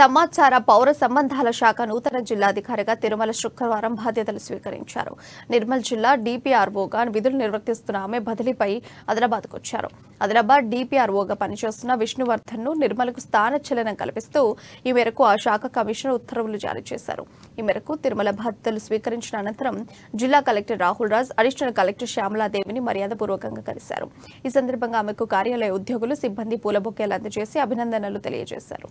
సమాచార పౌర సంబంధాల శాఖ నూతన జిల్లాధికారిగా తిరుమల శుక్రవారం బాధ్యతలు స్వీకరించారు నిర్మల్ జిల్లా డిపిఆర్ఓగా విధులు నిర్వర్తిస్తున్న ఆమె బదిలీపై ఆదిలాబాద్కు వచ్చారు ఆదిలాబాద్ డిపిఆర్ఓగా పనిచేస్తున్న విష్ణువర్ధన్ ను నిర్మలకు స్థాన చలనం కల్పిస్తూ ఈ మేరకు ఆ శాఖ కమిషనర్ ఉత్తర్వులు జారీ చేశారు ఈ మేరకు తిరుమల బాధ్యతలు స్వీకరించిన అనంతరం జిల్లా collector Rahul Raj additional collector శ్యామలాదేవిని మర్యాదపూర్వకంగా కలిశారు ఈ సందర్భంగా ఆమెకు కార్యాలయ ఉద్యోగులు సిబ్బంది పూలబొక్కేలు అందజేసి అభినందనలు తెలియజేశారు